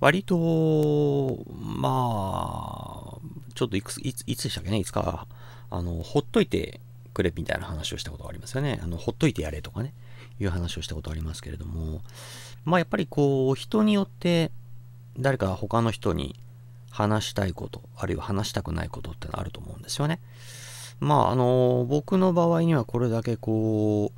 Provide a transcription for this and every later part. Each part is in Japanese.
割と、まあ、ちょっといくいつ、いつでしたっけね、いつか、あの、ほっといてくれみたいな話をしたことがありますよね。あの、ほっといてやれとかね、いう話をしたことありますけれども、まあやっぱりこう、人によって、誰か他の人に話したいこと、あるいは話したくないことってのあると思うんですよね。まああの、僕の場合にはこれだけこ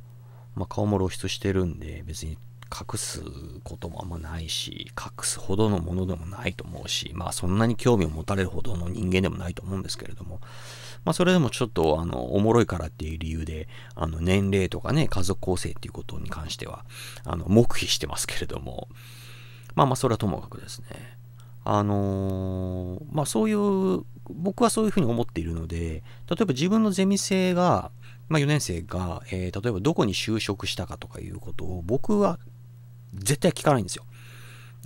う、まあ、顔も露出してるんで、別に隠すこともあんまないし、隠すほどのものでもないと思うし、まあそんなに興味を持たれるほどの人間でもないと思うんですけれども、まあそれでもちょっとあの、おもろいからっていう理由で、あの、年齢とかね、家族構成っていうことに関しては、あの、黙秘してますけれども、まあまあそれはともかくですね、あのー、まあそういう、僕はそういうふうに思っているので、例えば自分のゼミ生が、まあ、4年生が、えー、例えばどこに就職したかとかいうことを僕は絶対聞かないんですよ。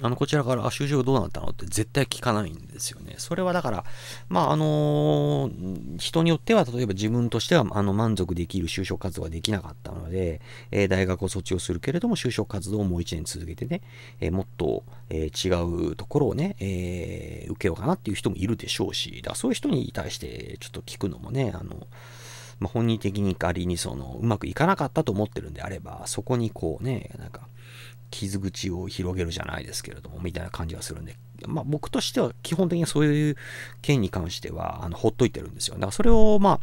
あの、こちらから、あ、就職どうなったのって絶対聞かないんですよね。それはだから、まあ、あのー、人によっては、例えば自分としては、あの、満足できる就職活動ができなかったので、えー、大学を卒業するけれども、就職活動をもう一年続けてね、えー、もっと、えー、違うところをね、えー、受けようかなっていう人もいるでしょうし、だそういう人に対して、ちょっと聞くのもね、あの、まあ、本人的に仮にそのうまくいかなかったと思ってるんであればそこにこうねなんか傷口を広げるじゃないですけれどもみたいな感じはするんで、まあ、僕としては基本的にそういう件に関してはあのほっといてるんですよだからそれをまあ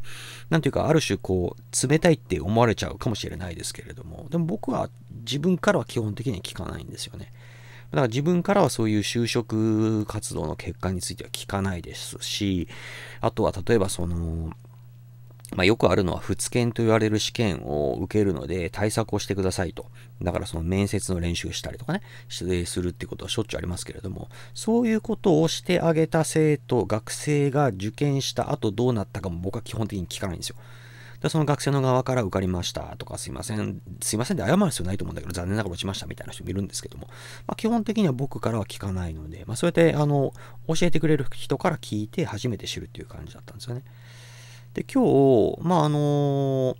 何ていうかある種こう冷たいって思われちゃうかもしれないですけれどもでも僕は自分からは基本的には聞かないんですよねだから自分からはそういう就職活動の結果については聞かないですしあとは例えばそのまあ、よくあるのは、普通研と言われる試験を受けるので、対策をしてくださいと。だからその面接の練習したりとかね、出するってことはしょっちゅうありますけれども、そういうことをしてあげた生徒、学生が受験した後どうなったかも僕は基本的に聞かないんですよ。で、その学生の側から受かりましたとか、すいません、すいませんで謝る必要ないと思うんだけど、残念ながら落ちましたみたいな人もいるんですけども、まあ、基本的には僕からは聞かないので、まあ、そうやって、あの、教えてくれる人から聞いて初めて知るっていう感じだったんですよね。で、今日、まあ、あの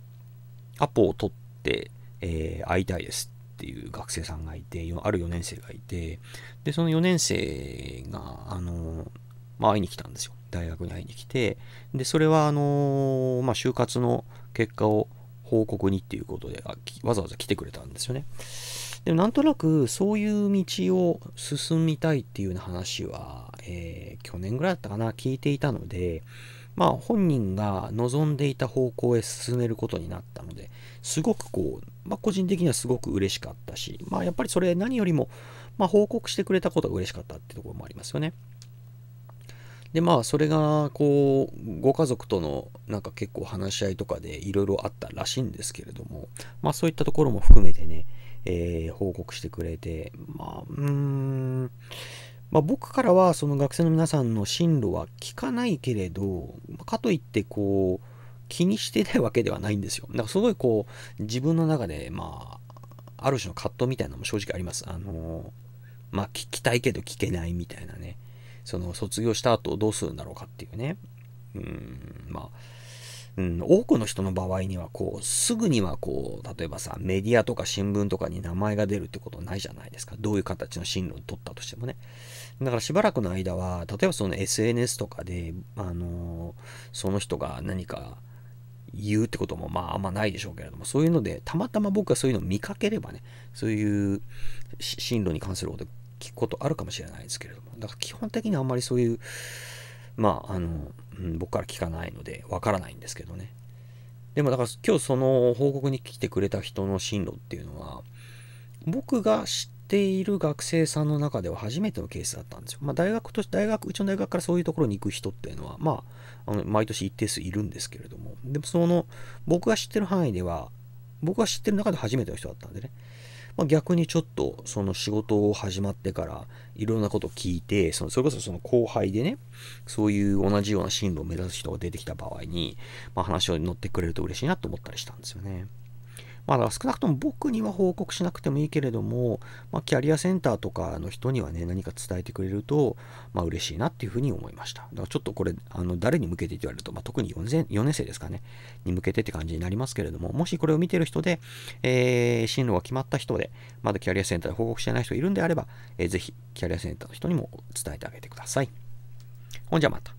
アポを取って、えー、会いたいですっていう学生さんがいて、ある4年生がいて、で、その4年生が、あのまあ、会いに来たんですよ。大学に会いに来て、で、それは、あのまあ、就活の結果を報告にっていうことでわざわざ来てくれたんですよね。でもなんとなくそういう道を進みたいっていうような話は、えー、去年ぐらいだったかな聞いていたので、まあ本人が望んでいた方向へ進めることになったので、すごくこう、まあ個人的にはすごく嬉しかったし、まあやっぱりそれ何よりも、まあ報告してくれたことが嬉しかったってところもありますよね。でまあそれがこうご家族とのなんか結構話し合いとかでいろいろあったらしいんですけれどもまあそういったところも含めてね、えー、報告してくれてまあうーんまあ、僕からはその学生の皆さんの進路は聞かないけれど、かといってこう、気にしてないわけではないんですよ。だからすごいこう、自分の中で、まあ、ある種の葛藤みたいなのも正直あります。あのまあ、聞きたいけど聞けないみたいなね。その、卒業した後どうするんだろうかっていうね。うん、まあ、うん、多くの人の場合には、こう、すぐにはこう、例えばさ、メディアとか新聞とかに名前が出るってことないじゃないですか。どういう形の進路を取ったとしてもね。だからしばらくの間は、例えばその SNS とかで、あの、その人が何か言うってこともまああんまないでしょうけれども、そういうので、たまたま僕がそういうのを見かければね、そういう進路に関すること聞くことあるかもしれないですけれども、だから基本的にあんまりそういう、まあ、あの、うん、僕から聞かないので、わからないんですけどね。でもだから今日その報告に来てくれた人の進路っていうのは、僕が知ている学生さんの中では初めてのケースだったんですよ。まあ、大学として、大学、うちの大学からそういうところに行く人っていうのは、まあ、あの毎年一定数いるんですけれども、でもその、僕が知ってる範囲では、僕が知ってる中で初めての人だったんでね、まあ、逆にちょっと、その仕事を始まってから、いろんなことを聞いて、そのそれこそその後輩でね、そういう同じような進路を目指す人が出てきた場合に、まあ、話を乗ってくれると嬉しいなと思ったりしたんですよね。まあ、だから少なくとも僕には報告しなくてもいいけれども、まあ、キャリアセンターとかの人にはね、何か伝えてくれると、まあ、嬉しいなっていうふうに思いました。だからちょっとこれ、あの、誰に向けてって言われると、まあ、特に 4, 4年生ですかね、に向けてって感じになりますけれども、もしこれを見てる人で、えー、進路が決まった人で、まだキャリアセンターで報告してない人いるんであれば、えー、ぜひ、キャリアセンターの人にも伝えてあげてください。ほんじゃまた。